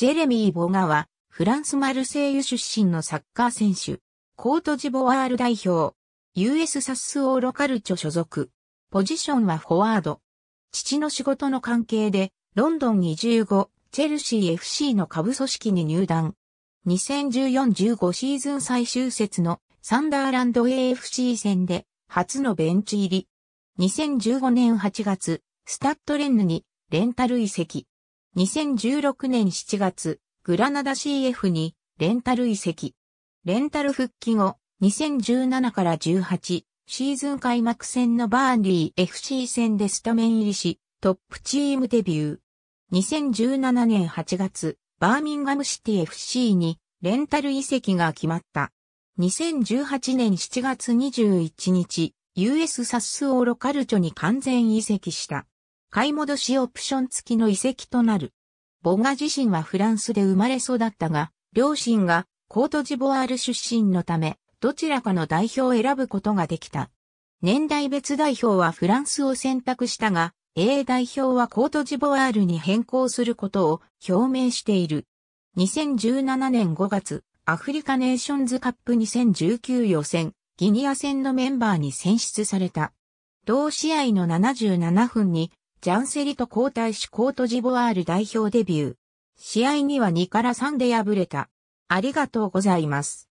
ジェレミー・ボガは、フランス・マルセイユ出身のサッカー選手、コートジボワール代表、US サスオーロカルチョ所属、ポジションはフォワード。父の仕事の関係で、ロンドンに5チェルシー FC の下部組織に入団。2014-15シーズン最終節のサンダーランド AFC 戦で初のベンチ入り。2015年8月、スタッドレンヌにレンタル移籍。2016年7月、グラナダ CF にレンタル移籍。レンタル復帰後、2017から18シーズン開幕戦のバーンリー FC 戦でスタメン入りし、トップチームデビュー。2017年8月、バーミンガムシティ FC にレンタル移籍が決まった。2018年7月21日、US サッスオーロカルチョに完全移籍した。買い戻しオプション付きの遺跡となる。ボガ自身はフランスで生まれ育ったが、両親がコートジボワール出身のため、どちらかの代表を選ぶことができた。年代別代表はフランスを選択したが、A 代表はコートジボワールに変更することを表明している。2017年5月、アフリカネーションズカップ2019予選、ギニア戦のメンバーに選出された。同試合の77分にジャンセリと交代しコートジボワール代表デビュー。試合には2から3で敗れた。ありがとうございます。